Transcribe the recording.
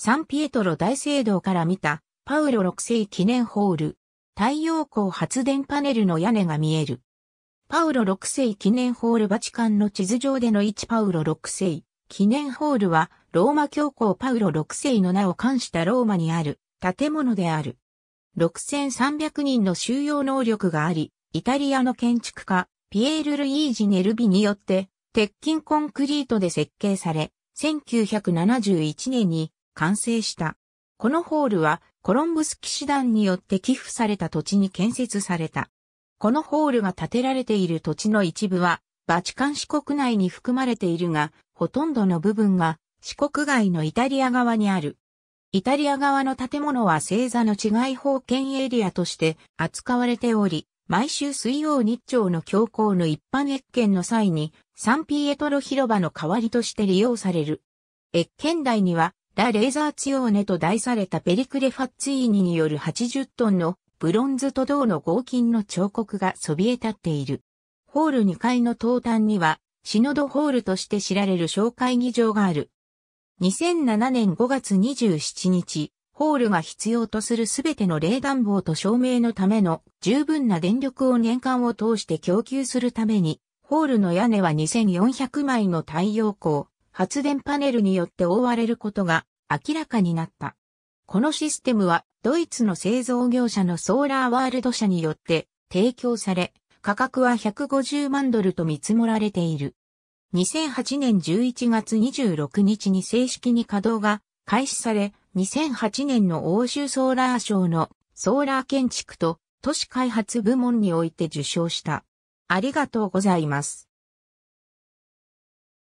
サンピエトロ大聖堂から見た、パウロ6世記念ホール、太陽光発電パネルの屋根が見える。パウロ6世記念ホールバチカンの地図上での位置パウロ6世記念ホールはローマ教皇パウロ6世の名を冠したローマにある建物である。6300人の収容能力があり、イタリアの建築家ピエール・ルイージ・ネルビによって鉄筋コンクリートで設計され、1971年に完成した。このホールはコロンブス騎士団によって寄付された土地に建設された。このホールが建てられている土地の一部はバチカン市国内に含まれているが、ほとんどの部分が四国外のイタリア側にある。イタリア側の建物は星座の違い方権エリアとして扱われており、毎週水曜日朝の教皇の一般越見の際にサンピエトロ広場の代わりとして利用される。越見台にはラ・レーザーツオーネと題されたペリクレ・ファッツィーニによる80トンのブロンズと銅の合金の彫刻がそびえ立っている。ホール2階の東端には、シノドホールとして知られる小会議場がある。2007年5月27日、ホールが必要とするすべての冷暖房と照明のための十分な電力を年間を通して供給するために、ホールの屋根は2400枚の太陽光、発電パネルによって覆われることが明らかになった。このシステムはドイツの製造業者のソーラーワールド社によって提供され、価格は150万ドルと見積もられている。2008年11月26日に正式に稼働が開始され、2008年の欧州ソーラー賞のソーラー建築と都市開発部門において受賞した。ありがとうございます。